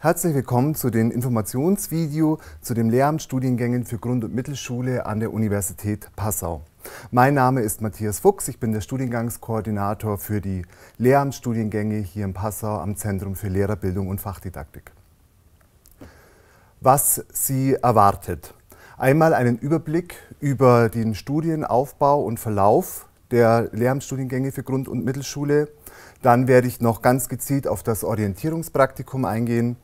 Herzlich willkommen zu dem Informationsvideo zu den Lehramtsstudiengängen für Grund- und Mittelschule an der Universität Passau. Mein Name ist Matthias Fuchs, ich bin der Studiengangskoordinator für die Lehramtsstudiengänge hier in Passau am Zentrum für Lehrerbildung und Fachdidaktik. Was Sie erwartet. Einmal einen Überblick über den Studienaufbau und Verlauf der Lehramtsstudiengänge für Grund- und Mittelschule, dann werde ich noch ganz gezielt auf das Orientierungspraktikum eingehen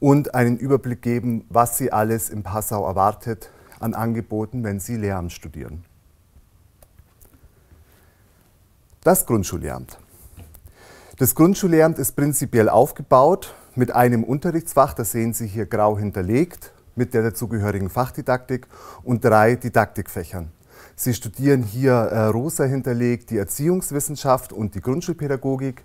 und einen Überblick geben, was Sie alles in Passau erwartet an Angeboten, wenn Sie Lehramt studieren. Das Grundschullehramt. Das Grundschullehramt ist prinzipiell aufgebaut mit einem Unterrichtsfach, das sehen Sie hier grau hinterlegt, mit der dazugehörigen Fachdidaktik und drei Didaktikfächern. Sie studieren hier äh, rosa hinterlegt die Erziehungswissenschaft und die Grundschulpädagogik.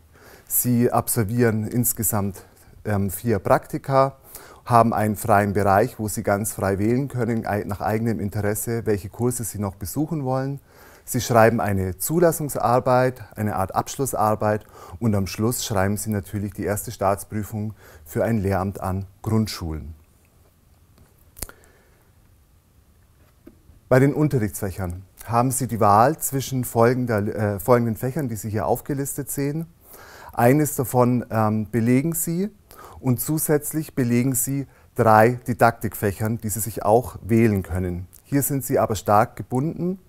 Sie absolvieren insgesamt ähm, vier Praktika, haben einen freien Bereich, wo Sie ganz frei wählen können, nach eigenem Interesse, welche Kurse Sie noch besuchen wollen. Sie schreiben eine Zulassungsarbeit, eine Art Abschlussarbeit und am Schluss schreiben Sie natürlich die erste Staatsprüfung für ein Lehramt an Grundschulen. Bei den Unterrichtsfächern haben Sie die Wahl zwischen folgender, äh, folgenden Fächern, die Sie hier aufgelistet sehen. Eines davon ähm, belegen Sie und zusätzlich belegen Sie drei Didaktikfächern, die Sie sich auch wählen können. Hier sind Sie aber stark gebunden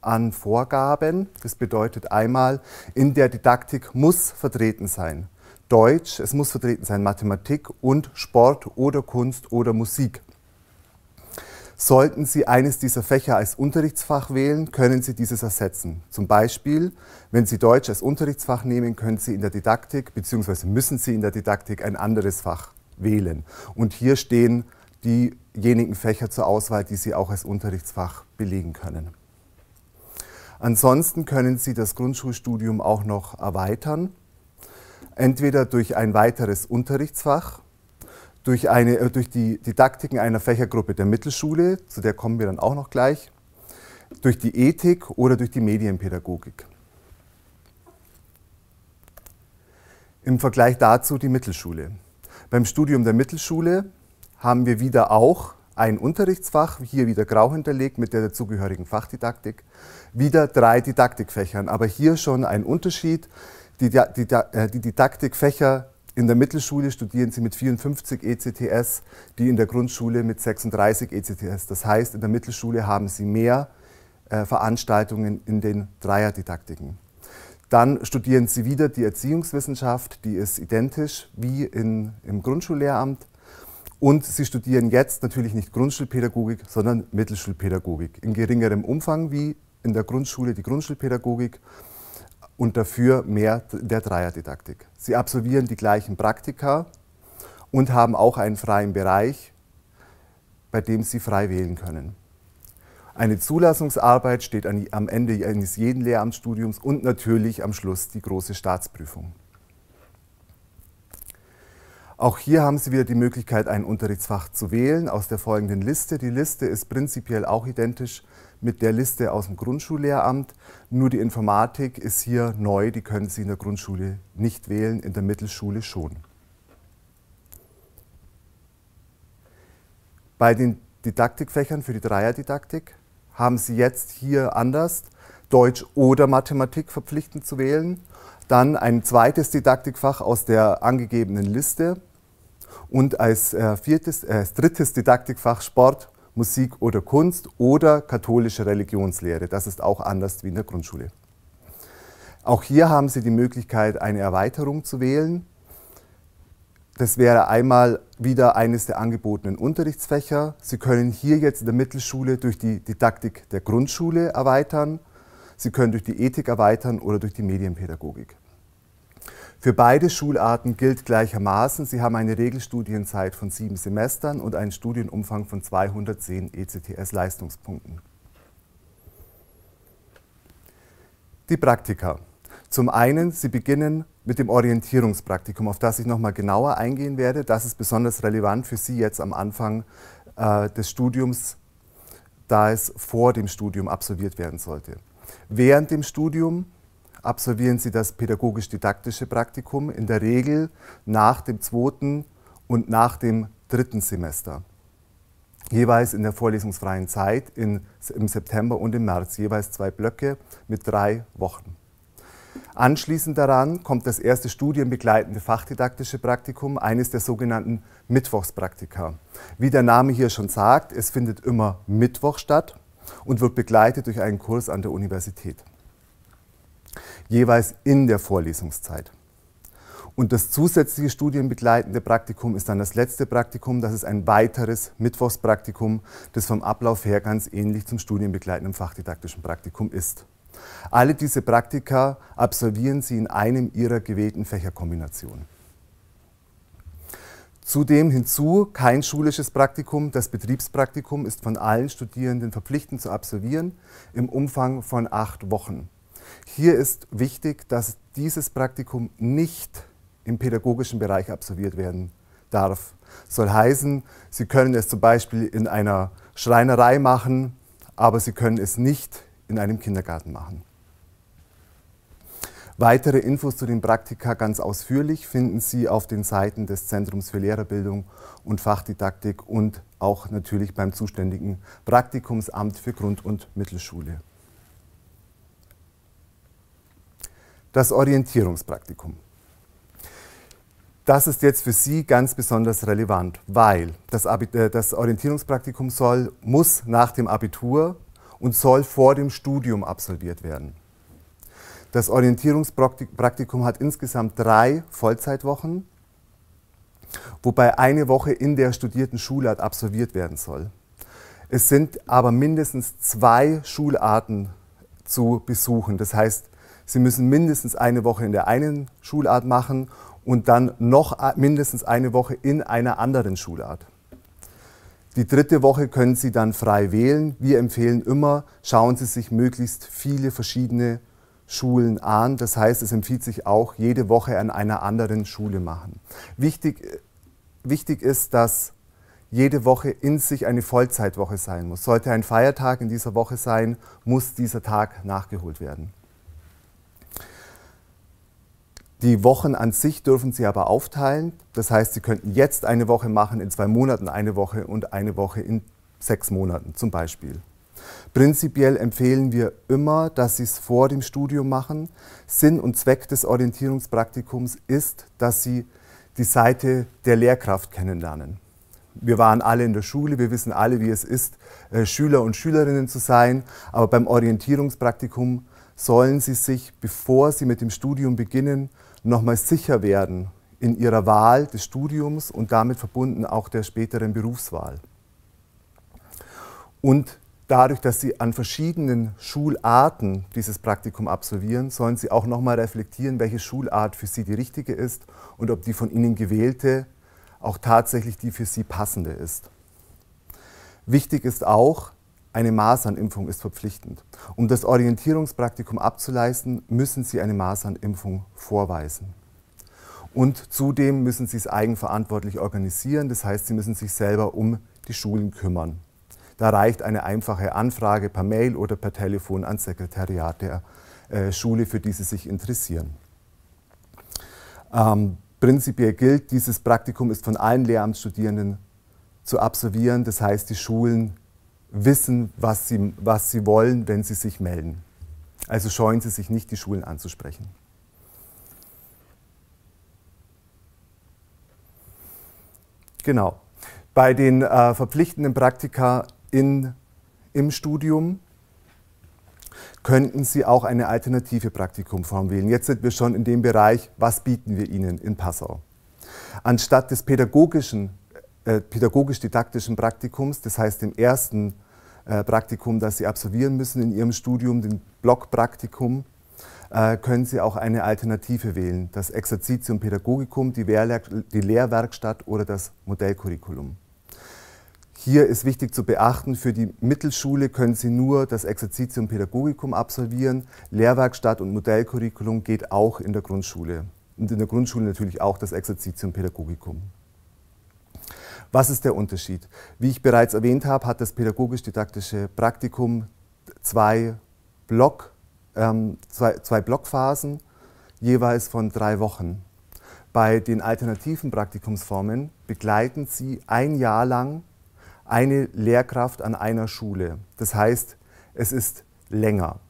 an Vorgaben. Das bedeutet einmal, in der Didaktik muss vertreten sein. Deutsch, es muss vertreten sein, Mathematik und Sport oder Kunst oder Musik. Sollten Sie eines dieser Fächer als Unterrichtsfach wählen, können Sie dieses ersetzen. Zum Beispiel, wenn Sie Deutsch als Unterrichtsfach nehmen, können Sie in der Didaktik bzw. müssen Sie in der Didaktik ein anderes Fach wählen. Und hier stehen diejenigen Fächer zur Auswahl, die Sie auch als Unterrichtsfach belegen können. Ansonsten können Sie das Grundschulstudium auch noch erweitern, entweder durch ein weiteres Unterrichtsfach, durch, eine, äh, durch die Didaktiken einer Fächergruppe der Mittelschule, zu der kommen wir dann auch noch gleich, durch die Ethik oder durch die Medienpädagogik. Im Vergleich dazu die Mittelschule. Beim Studium der Mittelschule haben wir wieder auch ein Unterrichtsfach, hier wieder grau hinterlegt mit der dazugehörigen Fachdidaktik, wieder drei Didaktikfächern, aber hier schon ein Unterschied. Die, äh, die Didaktikfächer in der Mittelschule studieren sie mit 54 ECTS, die in der Grundschule mit 36 ECTS. Das heißt, in der Mittelschule haben sie mehr äh, Veranstaltungen in den Dreierdidaktiken. Dann studieren sie wieder die Erziehungswissenschaft, die ist identisch wie in, im Grundschullehramt. Und sie studieren jetzt natürlich nicht Grundschulpädagogik, sondern Mittelschulpädagogik in geringerem Umfang wie in der Grundschule die Grundschulpädagogik und dafür mehr der Dreierdidaktik. Sie absolvieren die gleichen Praktika und haben auch einen freien Bereich, bei dem sie frei wählen können. Eine Zulassungsarbeit steht am Ende eines jeden Lehramtsstudiums und natürlich am Schluss die große Staatsprüfung. Auch hier haben Sie wieder die Möglichkeit, ein Unterrichtsfach zu wählen aus der folgenden Liste. Die Liste ist prinzipiell auch identisch mit der Liste aus dem Grundschullehramt. Nur die Informatik ist hier neu, die können Sie in der Grundschule nicht wählen, in der Mittelschule schon. Bei den Didaktikfächern für die Dreierdidaktik haben Sie jetzt hier anders Deutsch oder Mathematik verpflichtend zu wählen. Dann ein zweites Didaktikfach aus der angegebenen Liste und als, äh, viertes, äh, als drittes Didaktikfach Sport, Musik oder Kunst oder katholische Religionslehre. Das ist auch anders wie in der Grundschule. Auch hier haben Sie die Möglichkeit, eine Erweiterung zu wählen. Das wäre einmal wieder eines der angebotenen Unterrichtsfächer. Sie können hier jetzt in der Mittelschule durch die Didaktik der Grundschule erweitern. Sie können durch die Ethik erweitern oder durch die Medienpädagogik. Für beide Schularten gilt gleichermaßen, sie haben eine Regelstudienzeit von sieben Semestern und einen Studienumfang von 210 ECTS-Leistungspunkten. Die Praktika. Zum einen, sie beginnen mit dem Orientierungspraktikum, auf das ich nochmal genauer eingehen werde. Das ist besonders relevant für Sie jetzt am Anfang äh, des Studiums, da es vor dem Studium absolviert werden sollte. Während dem Studium absolvieren sie das pädagogisch-didaktische Praktikum in der Regel nach dem zweiten und nach dem dritten Semester. Jeweils in der vorlesungsfreien Zeit in, im September und im März, jeweils zwei Blöcke mit drei Wochen. Anschließend daran kommt das erste studienbegleitende fachdidaktische Praktikum, eines der sogenannten Mittwochspraktika. Wie der Name hier schon sagt, es findet immer Mittwoch statt und wird begleitet durch einen Kurs an der Universität jeweils in der Vorlesungszeit. Und das zusätzliche studienbegleitende Praktikum ist dann das letzte Praktikum. Das ist ein weiteres Mittwochspraktikum, das vom Ablauf her ganz ähnlich zum studienbegleitenden fachdidaktischen Praktikum ist. Alle diese Praktika absolvieren Sie in einem Ihrer gewählten Fächerkombinationen. Zudem hinzu kein schulisches Praktikum. Das Betriebspraktikum ist von allen Studierenden verpflichtend zu absolvieren im Umfang von acht Wochen. Hier ist wichtig, dass dieses Praktikum nicht im pädagogischen Bereich absolviert werden darf. Soll heißen, Sie können es zum Beispiel in einer Schreinerei machen, aber Sie können es nicht in einem Kindergarten machen. Weitere Infos zu den Praktika ganz ausführlich finden Sie auf den Seiten des Zentrums für Lehrerbildung und Fachdidaktik und auch natürlich beim zuständigen Praktikumsamt für Grund- und Mittelschule. das Orientierungspraktikum. Das ist jetzt für Sie ganz besonders relevant, weil das, Abit äh, das Orientierungspraktikum soll, muss nach dem Abitur und soll vor dem Studium absolviert werden. Das Orientierungspraktikum hat insgesamt drei Vollzeitwochen, wobei eine Woche in der studierten Schulart absolviert werden soll. Es sind aber mindestens zwei Schularten zu besuchen. Das heißt, Sie müssen mindestens eine Woche in der einen Schulart machen und dann noch mindestens eine Woche in einer anderen Schulart. Die dritte Woche können Sie dann frei wählen. Wir empfehlen immer, schauen Sie sich möglichst viele verschiedene Schulen an. Das heißt, es empfiehlt sich auch, jede Woche an einer anderen Schule machen. Wichtig, wichtig ist, dass jede Woche in sich eine Vollzeitwoche sein muss. Sollte ein Feiertag in dieser Woche sein, muss dieser Tag nachgeholt werden. Die Wochen an sich dürfen Sie aber aufteilen. Das heißt, Sie könnten jetzt eine Woche machen, in zwei Monaten eine Woche und eine Woche in sechs Monaten zum Beispiel. Prinzipiell empfehlen wir immer, dass Sie es vor dem Studium machen. Sinn und Zweck des Orientierungspraktikums ist, dass Sie die Seite der Lehrkraft kennenlernen. Wir waren alle in der Schule, wir wissen alle, wie es ist, äh, Schüler und Schülerinnen zu sein, aber beim Orientierungspraktikum sollen Sie sich, bevor Sie mit dem Studium beginnen, nochmal sicher werden in ihrer Wahl des Studiums und damit verbunden auch der späteren Berufswahl. Und dadurch, dass sie an verschiedenen Schularten dieses Praktikum absolvieren, sollen sie auch nochmal reflektieren, welche Schulart für sie die richtige ist und ob die von ihnen gewählte auch tatsächlich die für sie passende ist. Wichtig ist auch, eine Masernimpfung ist verpflichtend. Um das Orientierungspraktikum abzuleisten, müssen Sie eine Masernimpfung vorweisen. Und zudem müssen Sie es eigenverantwortlich organisieren, das heißt, Sie müssen sich selber um die Schulen kümmern. Da reicht eine einfache Anfrage per Mail oder per Telefon ans Sekretariat der äh, Schule, für die Sie sich interessieren. Ähm, prinzipiell gilt, dieses Praktikum ist von allen Lehramtsstudierenden zu absolvieren. Das heißt, die Schulen wissen, was sie, was sie wollen, wenn sie sich melden. Also scheuen sie sich nicht, die Schulen anzusprechen. Genau. Bei den äh, verpflichtenden Praktika in, im Studium könnten Sie auch eine alternative Praktikumform wählen. Jetzt sind wir schon in dem Bereich, was bieten wir Ihnen in Passau. Anstatt des pädagogischen äh, pädagogisch-didaktischen Praktikums, das heißt dem ersten äh, Praktikum, das Sie absolvieren müssen in Ihrem Studium, dem Blockpraktikum, äh, können Sie auch eine Alternative wählen, das Exerzitium Pädagogikum, die, Lehrwerkstatt oder das Modellcurriculum. Hier ist wichtig zu beachten, für die Mittelschule können Sie nur das Exerzitium Pädagogikum absolvieren. Lehrwerkstatt und Modellcurriculum geht auch in der Grundschule. Und in der Grundschule natürlich auch das Exerzitium Pädagogikum. Was ist der Unterschied? Wie ich bereits erwähnt habe, hat das pädagogisch-didaktische Praktikum zwei, Block, ähm, zwei, zwei Blockphasen, jeweils von drei Wochen. Bei den alternativen Praktikumsformen begleiten Sie ein Jahr lang eine Lehrkraft an einer Schule. Das heißt, es ist länger,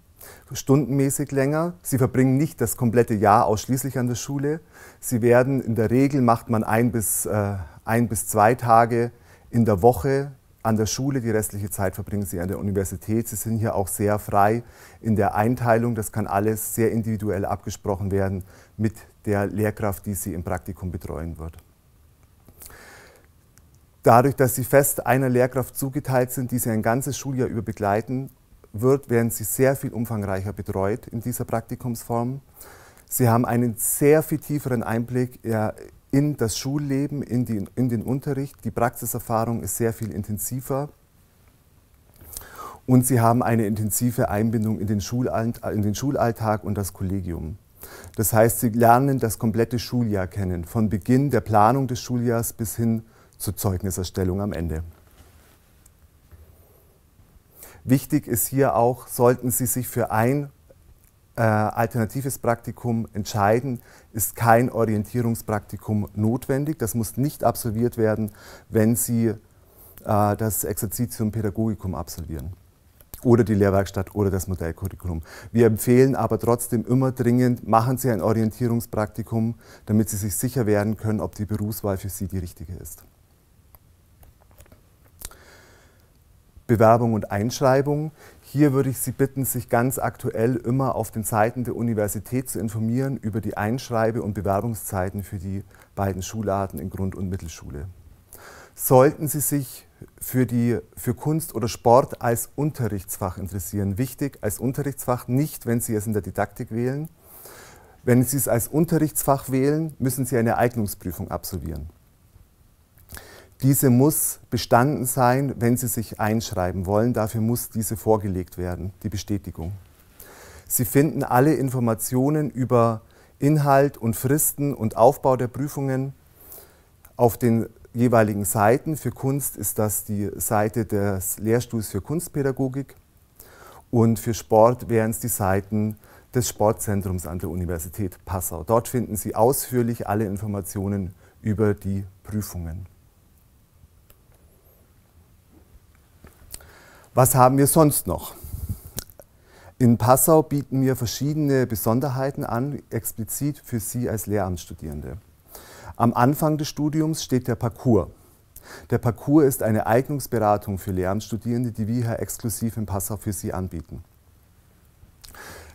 stundenmäßig länger. Sie verbringen nicht das komplette Jahr ausschließlich an der Schule. Sie werden in der Regel macht man ein bis äh, ein bis zwei Tage in der Woche an der Schule, die restliche Zeit verbringen Sie an der Universität. Sie sind hier auch sehr frei in der Einteilung. Das kann alles sehr individuell abgesprochen werden mit der Lehrkraft, die Sie im Praktikum betreuen wird. Dadurch, dass Sie fest einer Lehrkraft zugeteilt sind, die Sie ein ganzes Schuljahr über begleiten wird, werden Sie sehr viel umfangreicher betreut in dieser Praktikumsform. Sie haben einen sehr viel tieferen Einblick in das Schulleben, in, die, in den Unterricht. Die Praxiserfahrung ist sehr viel intensiver. Und sie haben eine intensive Einbindung in den, in den Schulalltag und das Kollegium. Das heißt, sie lernen das komplette Schuljahr kennen, von Beginn der Planung des Schuljahrs bis hin zur Zeugniserstellung am Ende. Wichtig ist hier auch, sollten Sie sich für ein äh, alternatives Praktikum entscheiden, ist kein Orientierungspraktikum notwendig. Das muss nicht absolviert werden, wenn Sie äh, das Exerzitium Pädagogikum absolvieren oder die Lehrwerkstatt oder das Modellcurriculum. Wir empfehlen aber trotzdem immer dringend, machen Sie ein Orientierungspraktikum, damit Sie sich sicher werden können, ob die Berufswahl für Sie die richtige ist. Bewerbung und Einschreibung. Hier würde ich Sie bitten, sich ganz aktuell immer auf den Seiten der Universität zu informieren über die Einschreibe- und Bewerbungszeiten für die beiden Schularten in Grund- und Mittelschule. Sollten Sie sich für, die, für Kunst oder Sport als Unterrichtsfach interessieren, wichtig als Unterrichtsfach, nicht wenn Sie es in der Didaktik wählen. Wenn Sie es als Unterrichtsfach wählen, müssen Sie eine Eignungsprüfung absolvieren. Diese muss bestanden sein, wenn Sie sich einschreiben wollen. Dafür muss diese vorgelegt werden, die Bestätigung. Sie finden alle Informationen über Inhalt und Fristen und Aufbau der Prüfungen auf den jeweiligen Seiten. Für Kunst ist das die Seite des Lehrstuhls für Kunstpädagogik und für Sport wären es die Seiten des Sportzentrums an der Universität Passau. Dort finden Sie ausführlich alle Informationen über die Prüfungen. Was haben wir sonst noch? In Passau bieten wir verschiedene Besonderheiten an, explizit für Sie als Lehramtsstudierende. Am Anfang des Studiums steht der Parcours. Der Parcours ist eine Eignungsberatung für Lehramtsstudierende, die wir hier exklusiv in Passau für Sie anbieten.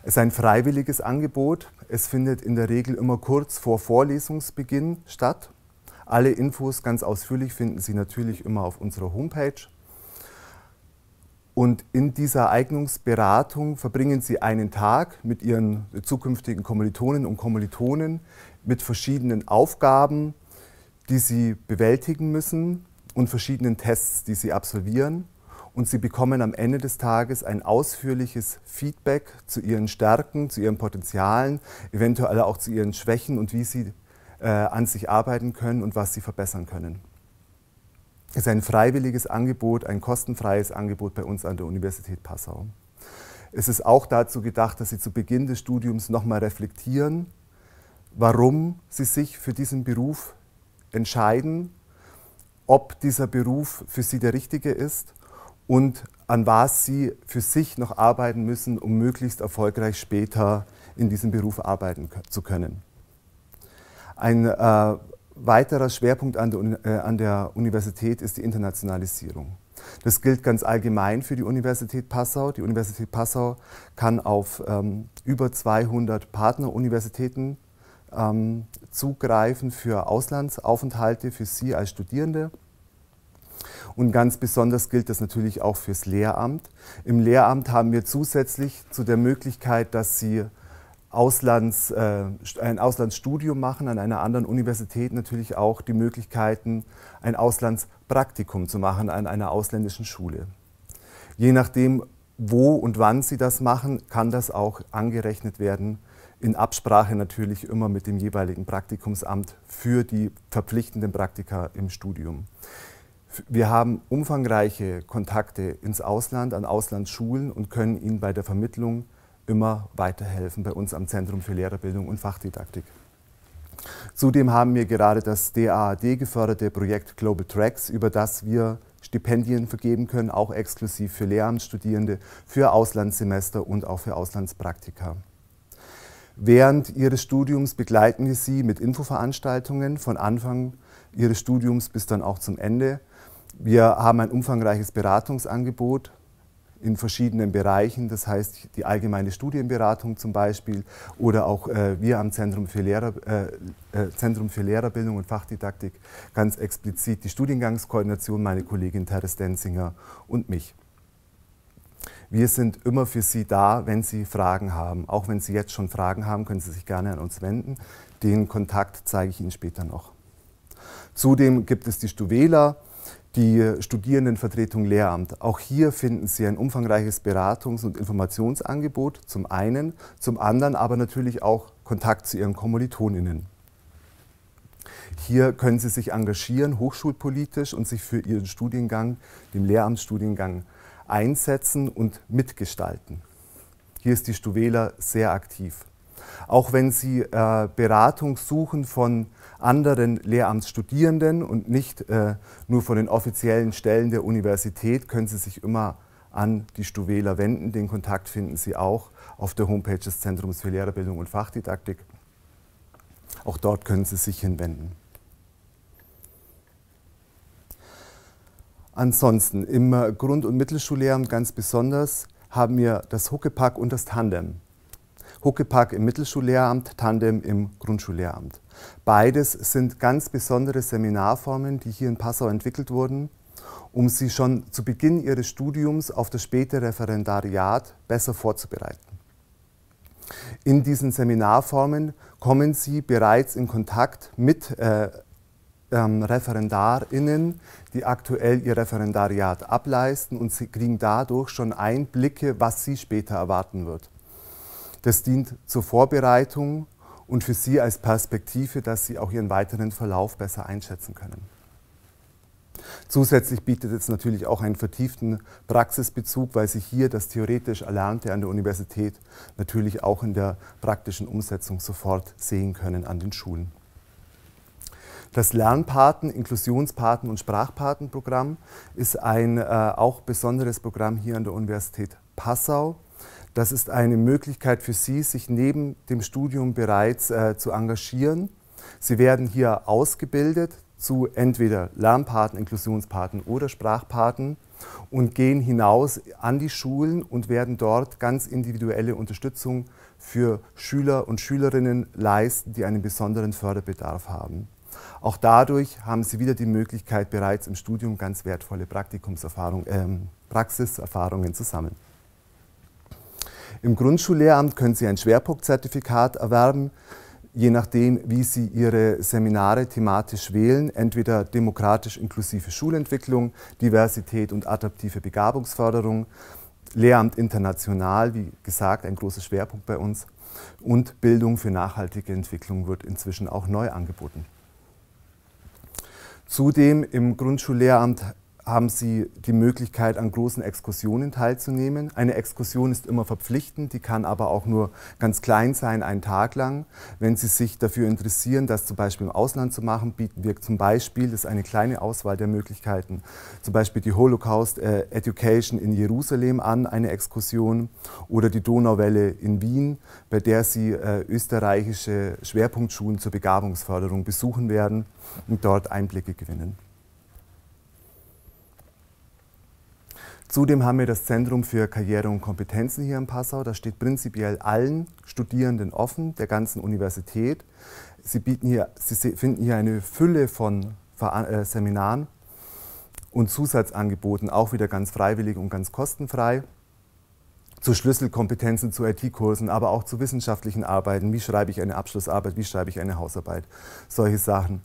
Es ist ein freiwilliges Angebot. Es findet in der Regel immer kurz vor Vorlesungsbeginn statt. Alle Infos ganz ausführlich finden Sie natürlich immer auf unserer Homepage und in dieser Eignungsberatung verbringen Sie einen Tag mit Ihren zukünftigen Kommilitonen und Kommilitonen mit verschiedenen Aufgaben, die Sie bewältigen müssen und verschiedenen Tests, die Sie absolvieren. Und Sie bekommen am Ende des Tages ein ausführliches Feedback zu Ihren Stärken, zu Ihren Potenzialen, eventuell auch zu Ihren Schwächen und wie Sie äh, an sich arbeiten können und was Sie verbessern können ist ein freiwilliges Angebot, ein kostenfreies Angebot bei uns an der Universität Passau. Es ist auch dazu gedacht, dass Sie zu Beginn des Studiums nochmal reflektieren, warum Sie sich für diesen Beruf entscheiden, ob dieser Beruf für Sie der richtige ist und an was Sie für sich noch arbeiten müssen, um möglichst erfolgreich später in diesem Beruf arbeiten zu können. Ein äh, weiterer Schwerpunkt an der, äh, an der Universität ist die Internationalisierung. Das gilt ganz allgemein für die Universität Passau. Die Universität Passau kann auf ähm, über 200 Partneruniversitäten ähm, zugreifen für Auslandsaufenthalte für Sie als Studierende. Und ganz besonders gilt das natürlich auch fürs Lehramt. Im Lehramt haben wir zusätzlich zu der Möglichkeit, dass Sie Auslands, äh, ein Auslandsstudium machen, an einer anderen Universität natürlich auch die Möglichkeiten, ein Auslandspraktikum zu machen an einer ausländischen Schule. Je nachdem, wo und wann Sie das machen, kann das auch angerechnet werden, in Absprache natürlich immer mit dem jeweiligen Praktikumsamt für die verpflichtenden Praktika im Studium. Wir haben umfangreiche Kontakte ins Ausland, an Auslandsschulen und können Ihnen bei der Vermittlung immer weiterhelfen bei uns am Zentrum für Lehrerbildung und Fachdidaktik. Zudem haben wir gerade das DAAD geförderte Projekt Global Tracks, über das wir Stipendien vergeben können, auch exklusiv für Lehramtsstudierende, für Auslandssemester und auch für Auslandspraktika. Während Ihres Studiums begleiten wir Sie mit Infoveranstaltungen von Anfang Ihres Studiums bis dann auch zum Ende. Wir haben ein umfangreiches Beratungsangebot, in verschiedenen Bereichen, das heißt die allgemeine Studienberatung zum Beispiel oder auch äh, wir am Zentrum für, Lehrer, äh, äh, Zentrum für Lehrerbildung und Fachdidaktik ganz explizit die Studiengangskoordination, meine Kollegin Teres Denzinger und mich. Wir sind immer für Sie da, wenn Sie Fragen haben. Auch wenn Sie jetzt schon Fragen haben, können Sie sich gerne an uns wenden. Den Kontakt zeige ich Ihnen später noch. Zudem gibt es die Stuvela, die Studierendenvertretung Lehramt. Auch hier finden Sie ein umfangreiches Beratungs- und Informationsangebot zum einen, zum anderen aber natürlich auch Kontakt zu Ihren Kommilitoninnen. Hier können Sie sich engagieren, hochschulpolitisch, und sich für Ihren Studiengang, dem Lehramtsstudiengang, einsetzen und mitgestalten. Hier ist die Stuwela sehr aktiv auch wenn sie äh, Beratung suchen von anderen Lehramtsstudierenden und nicht äh, nur von den offiziellen Stellen der Universität, können sie sich immer an die Stuwähler wenden. Den Kontakt finden Sie auch auf der Homepage des Zentrums für Lehrerbildung und Fachdidaktik. Auch dort können Sie sich hinwenden. Ansonsten im Grund- und Mittelschullehramt ganz besonders haben wir das Huckepack und das Tandem. Huckepack im Mittelschullehramt, Tandem im Grundschullehramt. Beides sind ganz besondere Seminarformen, die hier in Passau entwickelt wurden, um sie schon zu Beginn ihres Studiums auf das späte Referendariat besser vorzubereiten. In diesen Seminarformen kommen Sie bereits in Kontakt mit äh, ähm, ReferendarInnen, die aktuell ihr Referendariat ableisten und Sie kriegen dadurch schon Einblicke, was Sie später erwarten wird. Das dient zur Vorbereitung und für Sie als Perspektive, dass Sie auch Ihren weiteren Verlauf besser einschätzen können. Zusätzlich bietet es natürlich auch einen vertieften Praxisbezug, weil Sie hier das theoretisch Erlernte an der Universität natürlich auch in der praktischen Umsetzung sofort sehen können an den Schulen. Das Lernpaten, Inklusionspaten und Sprachpatenprogramm ist ein äh, auch besonderes Programm hier an der Universität Passau. Das ist eine Möglichkeit für Sie, sich neben dem Studium bereits äh, zu engagieren. Sie werden hier ausgebildet zu entweder Lernpaten, Inklusionspaten oder Sprachpaten und gehen hinaus an die Schulen und werden dort ganz individuelle Unterstützung für Schüler und Schülerinnen leisten, die einen besonderen Förderbedarf haben. Auch dadurch haben Sie wieder die Möglichkeit, bereits im Studium ganz wertvolle Praktikumserfahrung, äh, Praxiserfahrungen zu sammeln. Im Grundschullehramt können Sie ein Schwerpunktzertifikat erwerben, je nachdem, wie Sie Ihre Seminare thematisch wählen, entweder demokratisch inklusive Schulentwicklung, Diversität und adaptive Begabungsförderung, Lehramt international, wie gesagt, ein großer Schwerpunkt bei uns, und Bildung für nachhaltige Entwicklung wird inzwischen auch neu angeboten. Zudem im Grundschullehramt haben Sie die Möglichkeit, an großen Exkursionen teilzunehmen. Eine Exkursion ist immer verpflichtend, die kann aber auch nur ganz klein sein, einen Tag lang. Wenn Sie sich dafür interessieren, das zum Beispiel im Ausland zu machen, bieten wir zum Beispiel, das ist eine kleine Auswahl der Möglichkeiten, zum Beispiel die Holocaust äh, Education in Jerusalem an, eine Exkursion, oder die Donauwelle in Wien, bei der Sie äh, österreichische Schwerpunktschulen zur Begabungsförderung besuchen werden und dort Einblicke gewinnen. Zudem haben wir das Zentrum für Karriere und Kompetenzen hier in Passau. Das steht prinzipiell allen Studierenden offen, der ganzen Universität. Sie, bieten hier, Sie finden hier eine Fülle von äh, Seminaren und Zusatzangeboten, auch wieder ganz freiwillig und ganz kostenfrei zu Schlüsselkompetenzen, zu IT-Kursen, aber auch zu wissenschaftlichen Arbeiten. Wie schreibe ich eine Abschlussarbeit? Wie schreibe ich eine Hausarbeit? Solche Sachen.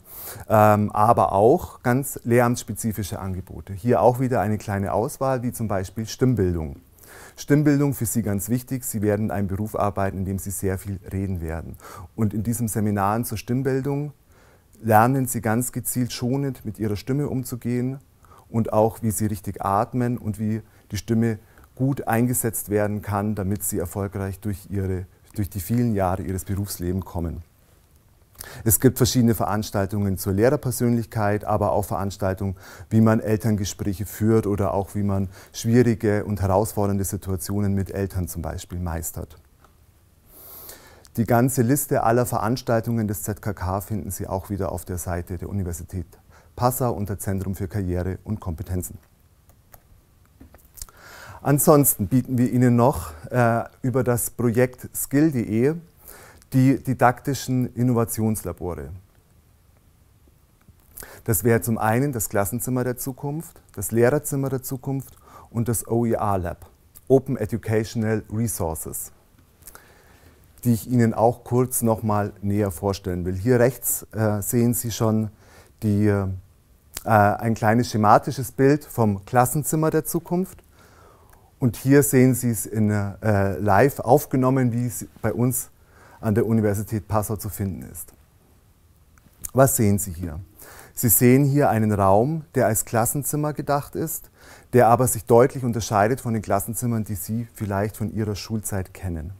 Ähm, aber auch ganz lehramtsspezifische Angebote. Hier auch wieder eine kleine Auswahl, wie zum Beispiel Stimmbildung. Stimmbildung für Sie ganz wichtig. Sie werden einen Beruf arbeiten, in dem Sie sehr viel reden werden. Und in diesem Seminaren zur Stimmbildung lernen Sie ganz gezielt schonend mit Ihrer Stimme umzugehen und auch, wie Sie richtig atmen und wie die Stimme gut eingesetzt werden kann, damit sie erfolgreich durch, ihre, durch die vielen Jahre ihres Berufslebens kommen. Es gibt verschiedene Veranstaltungen zur Lehrerpersönlichkeit, aber auch Veranstaltungen, wie man Elterngespräche führt oder auch wie man schwierige und herausfordernde Situationen mit Eltern zum Beispiel meistert. Die ganze Liste aller Veranstaltungen des ZKK finden Sie auch wieder auf der Seite der Universität Passau unter Zentrum für Karriere und Kompetenzen. Ansonsten bieten wir Ihnen noch äh, über das Projekt skill.de die didaktischen Innovationslabore. Das wäre zum einen das Klassenzimmer der Zukunft, das Lehrerzimmer der Zukunft und das OER Lab, Open Educational Resources, die ich Ihnen auch kurz nochmal näher vorstellen will. Hier rechts äh, sehen Sie schon die, äh, ein kleines schematisches Bild vom Klassenzimmer der Zukunft. Und hier sehen Sie es in, äh, live aufgenommen, wie es bei uns an der Universität Passau zu finden ist. Was sehen Sie hier? Sie sehen hier einen Raum, der als Klassenzimmer gedacht ist, der aber sich deutlich unterscheidet von den Klassenzimmern, die Sie vielleicht von Ihrer Schulzeit kennen.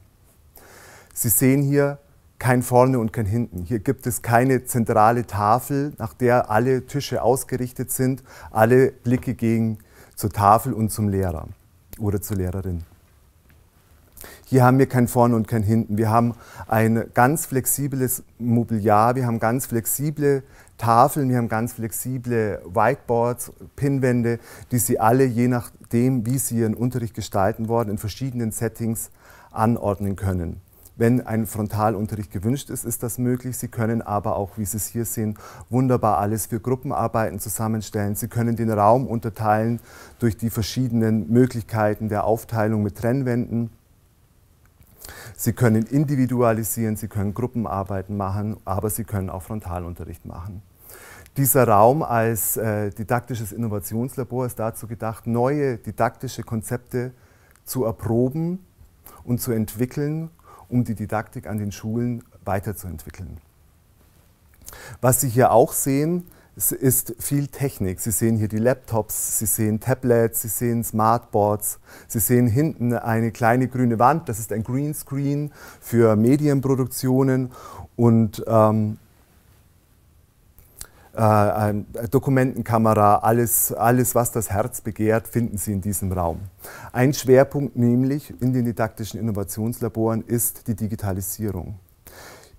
Sie sehen hier kein vorne und kein hinten. Hier gibt es keine zentrale Tafel, nach der alle Tische ausgerichtet sind, alle Blicke gehen zur Tafel und zum Lehrer oder zur Lehrerin. Hier haben wir kein Vorn und kein Hinten. Wir haben ein ganz flexibles Mobiliar, wir haben ganz flexible Tafeln, wir haben ganz flexible Whiteboards, Pinwände, die Sie alle, je nachdem, wie Sie Ihren Unterricht gestalten wollen, in verschiedenen Settings anordnen können. Wenn ein Frontalunterricht gewünscht ist, ist das möglich. Sie können aber auch, wie Sie es hier sehen, wunderbar alles für Gruppenarbeiten zusammenstellen. Sie können den Raum unterteilen durch die verschiedenen Möglichkeiten der Aufteilung mit Trennwänden. Sie können individualisieren, Sie können Gruppenarbeiten machen, aber Sie können auch Frontalunterricht machen. Dieser Raum als äh, didaktisches Innovationslabor ist dazu gedacht, neue didaktische Konzepte zu erproben und zu entwickeln um die Didaktik an den Schulen weiterzuentwickeln. Was Sie hier auch sehen, ist viel Technik. Sie sehen hier die Laptops, Sie sehen Tablets, Sie sehen Smartboards, Sie sehen hinten eine kleine grüne Wand, das ist ein Greenscreen für Medienproduktionen und ähm, äh, Dokumentenkamera, alles, alles, was das Herz begehrt, finden Sie in diesem Raum. Ein Schwerpunkt nämlich in den didaktischen Innovationslaboren ist die Digitalisierung.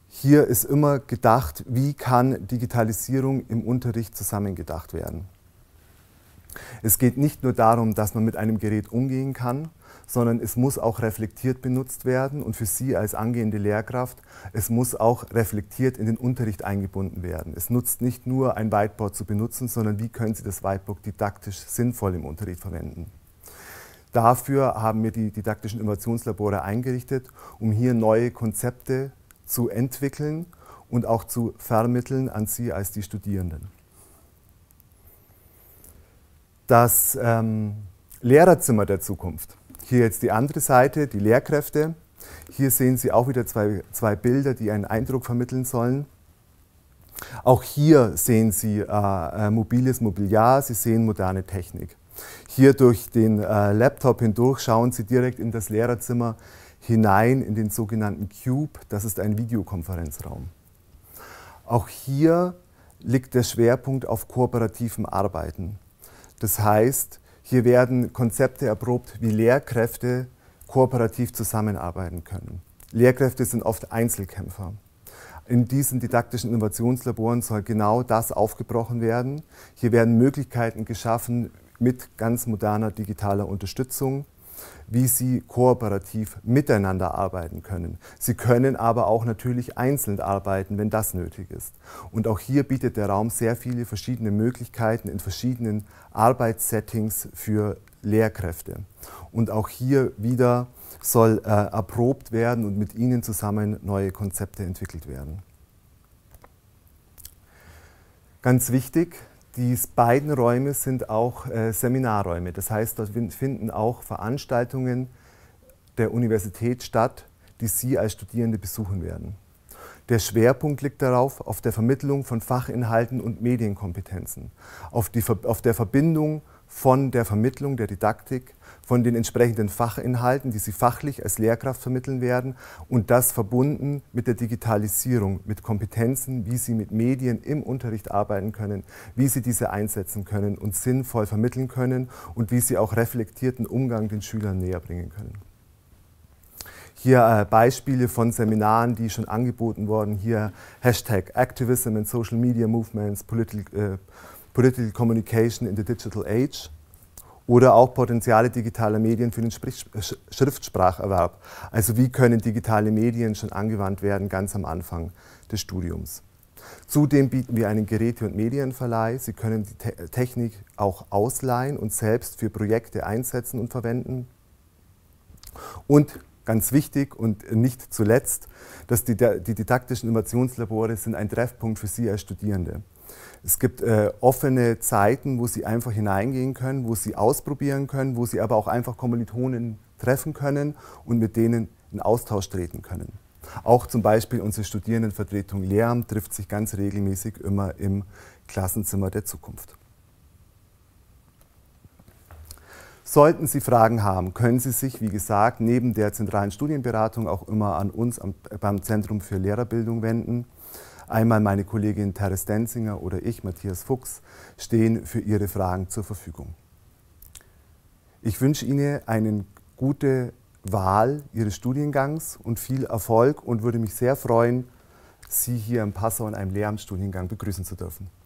Hier ist immer gedacht, wie kann Digitalisierung im Unterricht zusammengedacht werden. Es geht nicht nur darum, dass man mit einem Gerät umgehen kann, sondern es muss auch reflektiert benutzt werden und für Sie als angehende Lehrkraft, es muss auch reflektiert in den Unterricht eingebunden werden. Es nutzt nicht nur ein Whiteboard zu benutzen, sondern wie können Sie das Whiteboard didaktisch sinnvoll im Unterricht verwenden. Dafür haben wir die didaktischen Innovationslabore eingerichtet, um hier neue Konzepte zu entwickeln und auch zu vermitteln an Sie als die Studierenden. Das ähm, Lehrerzimmer der Zukunft. Hier jetzt die andere Seite, die Lehrkräfte. Hier sehen Sie auch wieder zwei, zwei Bilder, die einen Eindruck vermitteln sollen. Auch hier sehen Sie äh, äh, mobiles Mobiliar, Sie sehen moderne Technik. Hier durch den äh, Laptop hindurch schauen Sie direkt in das Lehrerzimmer hinein, in den sogenannten Cube. Das ist ein Videokonferenzraum. Auch hier liegt der Schwerpunkt auf kooperativem Arbeiten. Das heißt, hier werden Konzepte erprobt, wie Lehrkräfte kooperativ zusammenarbeiten können. Lehrkräfte sind oft Einzelkämpfer. In diesen didaktischen Innovationslaboren soll genau das aufgebrochen werden. Hier werden Möglichkeiten geschaffen mit ganz moderner digitaler Unterstützung, wie sie kooperativ miteinander arbeiten können. Sie können aber auch natürlich einzeln arbeiten, wenn das nötig ist. Und auch hier bietet der Raum sehr viele verschiedene Möglichkeiten in verschiedenen Arbeitssettings für Lehrkräfte. Und auch hier wieder soll äh, erprobt werden und mit ihnen zusammen neue Konzepte entwickelt werden. Ganz wichtig, die beiden Räume sind auch äh, Seminarräume. Das heißt, dort finden auch Veranstaltungen der Universität statt, die Sie als Studierende besuchen werden. Der Schwerpunkt liegt darauf auf der Vermittlung von Fachinhalten und Medienkompetenzen, auf, die, auf der Verbindung von der Vermittlung der Didaktik von den entsprechenden Fachinhalten, die sie fachlich als Lehrkraft vermitteln werden und das verbunden mit der Digitalisierung, mit Kompetenzen, wie sie mit Medien im Unterricht arbeiten können, wie sie diese einsetzen können und sinnvoll vermitteln können und wie sie auch reflektierten Umgang den Schülern näher bringen können. Hier äh, Beispiele von Seminaren, die schon angeboten wurden. Hier Hashtag Activism and Social Media Movements, Political, äh, Political Communication in the Digital Age oder auch Potenziale digitaler Medien für den Schriftspracherwerb. Also wie können digitale Medien schon angewandt werden, ganz am Anfang des Studiums. Zudem bieten wir einen Geräte- und Medienverleih. Sie können die Te Technik auch ausleihen und selbst für Projekte einsetzen und verwenden. Und ganz wichtig und nicht zuletzt, dass die, die didaktischen Innovationslabore sind ein Treffpunkt für Sie als Studierende. sind. Es gibt äh, offene Zeiten, wo sie einfach hineingehen können, wo sie ausprobieren können, wo sie aber auch einfach Kommilitonen treffen können und mit denen in Austausch treten können. Auch zum Beispiel unsere Studierendenvertretung Lehramt trifft sich ganz regelmäßig immer im Klassenzimmer der Zukunft. Sollten Sie Fragen haben, können Sie sich, wie gesagt, neben der zentralen Studienberatung auch immer an uns am, beim Zentrum für Lehrerbildung wenden. Einmal meine Kollegin Teres Denzinger oder ich, Matthias Fuchs, stehen für Ihre Fragen zur Verfügung. Ich wünsche Ihnen eine gute Wahl Ihres Studiengangs und viel Erfolg und würde mich sehr freuen, Sie hier im Passau in einem Lehramtsstudiengang begrüßen zu dürfen.